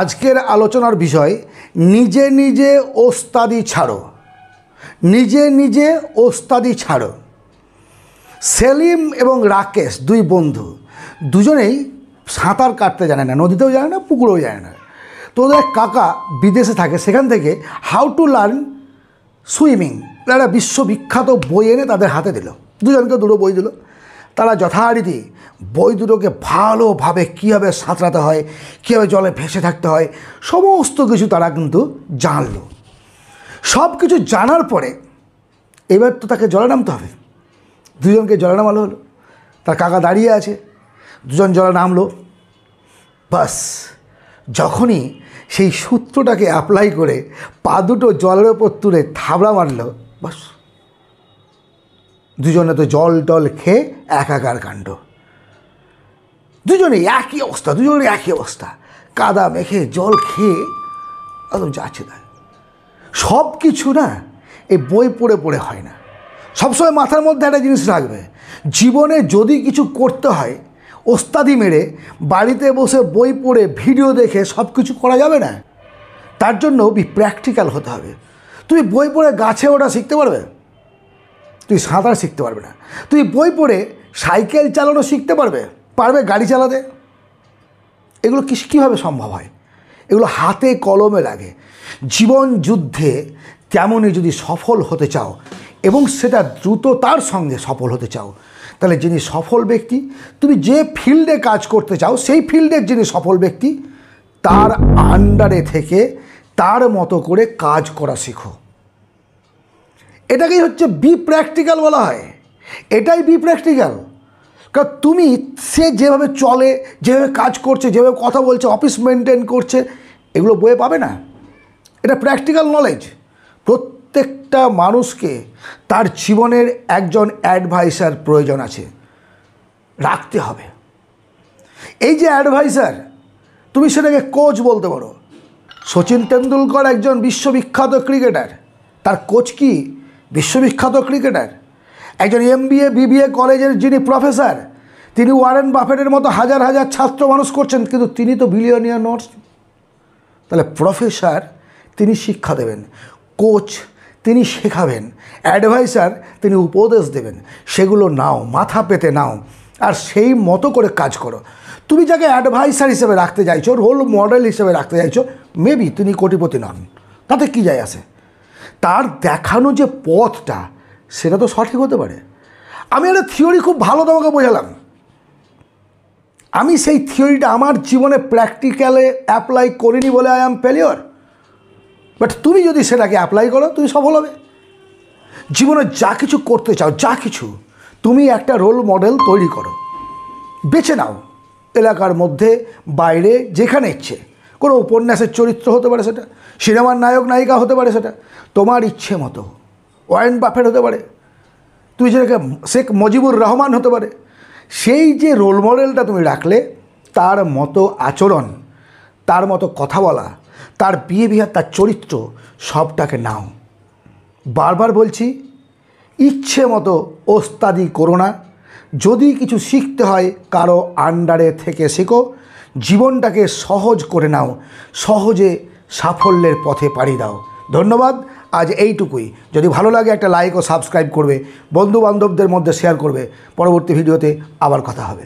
আজকের আলোচনার বিষয় নিজে নিজে ওস্তাদি ছাড়ো নিজে নিজে ওস্তাদি ছাড়ো সেলিম এবং রাকেশ দুই বন্ধু দুজনেই সাঁতার কাটতে জানে না নদীতেও জানে না পুকুরেও জানে না তো ওদের কাকা বিদেশে থাকে সেখান থেকে হাউ টু লার্ন সুইমিং একটা বিশ্ববিখ্যাত বই এনে তাদের হাতে দিল দুজনকে দুটো বই দিল তারা যথারীতি বই দুটোকে ভালোভাবে কীভাবে সাঁতরাতে হয় কীভাবে জলে ভেসে থাকতে হয় সমস্ত কিছু তারা কিন্তু জানল সব কিছু জানার পরে এবার তো তাকে জলে নামতে হবে দুজনকে জলে নামালো হলো তার কাকা দাঁড়িয়ে আছে দুজন জলে নামলো বাস যখনই সেই সূত্রটাকে অ্যাপ্লাই করে পা দুটো জলের ওপর তুলে থাবড়া মারল বাস দুজনে তো জল টল খেয়ে একাকার কাণ্ড দুজনে একই অবস্থা দুজনে একই অবস্থা কাদা মেখে জল খেয়ে একদম যাচ্ছে তাই সব কিছু না এই বই পড়ে পড়ে হয় না সবসময় মাথার মধ্যে একটা জিনিস রাখবে জীবনে যদি কিছু করতে হয় ওস্তাদি মেরে বাড়িতে বসে বই পড়ে ভিডিও দেখে সব কিছু করা যাবে না তার জন্য বি প্র্যাকটিক্যাল হতে হবে তুমি বই পড়ে গাছে ওটা শিখতে পারবে তুই সাঁতার শিখতে পারবে না তুই বই পড়ে সাইকেল চালানো শিখতে পারবে পারবে গাড়ি চালাতে এগুলো কিস কীভাবে সম্ভব হয় এগুলো হাতে কলমে লাগে জীবন যুদ্ধে তেমনই যদি সফল হতে চাও এবং সেটা দ্রুততার সঙ্গে সফল হতে চাও তাহলে যিনি সফল ব্যক্তি তুমি যে ফিল্ডে কাজ করতে চাও সেই ফিল্ডের যিনি সফল ব্যক্তি তার আন্ডারে থেকে তার মতো করে কাজ করা শেখো এটাকেই হচ্ছে বি প্র্যাকটিক্যাল বলা হয় এটাই বি প্র্যাকটিক্যাল কারণ তুমি সে যেভাবে চলে যেভাবে কাজ করছে যেভাবে কথা বলছে অফিস মেনটেন করছে এগুলো বয়ে পাবে না এটা প্র্যাকটিক্যাল নলেজ প্রত্যেকটা মানুষকে তার জীবনের একজন অ্যাডভাইসার প্রয়োজন আছে রাখতে হবে এই যে অ্যাডভাইসার তুমি সেটাকে কোচ বলতে পারো সচিন তেন্ডুলকর একজন বিশ্ববিখ্যাত ক্রিকেটার তার কোচ কি বিশ্ববিখ্যাত ক্রিকেটার একজন এম বিএ বিবিএ কলেজের যিনি প্রফেসর তিনি ওয়ারেন বাফেটের মতো হাজার হাজার ছাত্র মানুষ করছেন কিন্তু তিনি তো বিলিয়নিয়ার নোটস তাহলে প্রফেসর তিনি শিক্ষা দেবেন কোচ তিনি শেখাবেন অ্যাডভাইসার তিনি উপদেশ দেবেন সেগুলো নাও মাথা পেতে নাও আর সেই মতো করে কাজ করো তুমি যাকে অ্যাডভাইসার হিসেবে রাখতে চাইছো রোল মডেল হিসেবে রাখতে চাইছো মেবি তিনি কোটিপতি নন তাতে কি যায় আসে তার দেখানো যে পথটা সেটা তো সঠিক হতে পারে আমি একটা থিওরি খুব ভালো তোমাকে বোঝালাম আমি সেই থিওরিটা আমার জীবনে প্র্যাকটিক্যালে অ্যাপ্লাই করিনি বলে আই অ্যাম ফেলিওর বাট তুমি যদি সেটাকে অ্যাপ্লাই করো তুমি সফল হবে জীবনে যা কিছু করতে চাও যা কিছু তুমি একটা রোল মডেল তৈরি করো বেছে নাও এলাকার মধ্যে বাইরে যেখানে ইচ্ছে কোনো উপন্যাসের চরিত্র হতে পারে সেটা সিনেমার নায়ক নায়িকা হতে পারে সেটা তোমার ইচ্ছে মতো ওয়ারেন বাফেট হতে পারে তুমি যেটাকে শেখ মজিবুর রহমান হতে পারে সেই যে রোল মডেলটা তুমি রাখলে তার মতো আচরণ তার মতো কথা বলা তার বিহেভিয়ার তার চরিত্র সবটাকে নাও বারবার বলছি ইচ্ছে মতো ওস্তাদি করো না যদি কিছু শিখতে হয় কারো আন্ডারে থেকে শেখো জীবনটাকে সহজ করে নাও সহজে সাফল্যের পথে পাড়ি দাও ধন্যবাদ আজ এইটুকুই যদি ভালো লাগে একটা লাইক ও সাবস্ক্রাইব করবে বন্ধু বান্ধবদের মধ্যে শেয়ার করবে পরবর্তী ভিডিওতে আবার কথা হবে